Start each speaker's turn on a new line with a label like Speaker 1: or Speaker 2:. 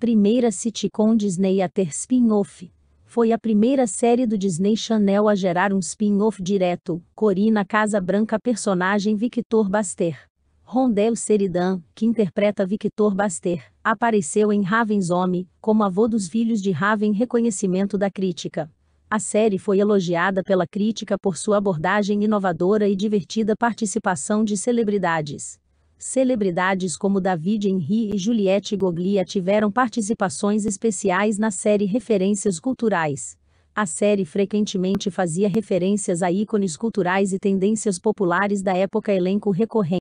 Speaker 1: Primeira sitcom Disney a ter spin-off. Foi a primeira série do Disney Channel a gerar um spin-off direto. Corina Casa Branca personagem Victor Baster. Rondel Seridan, que interpreta Victor Baster, apareceu em Raven's Home como avô dos filhos de Raven reconhecimento da crítica. A série foi elogiada pela crítica por sua abordagem inovadora e divertida participação de celebridades. Celebridades como David Henry e Juliette Goglia tiveram participações especiais na série Referências Culturais. A série frequentemente fazia referências a ícones culturais e tendências populares da época elenco recorrente.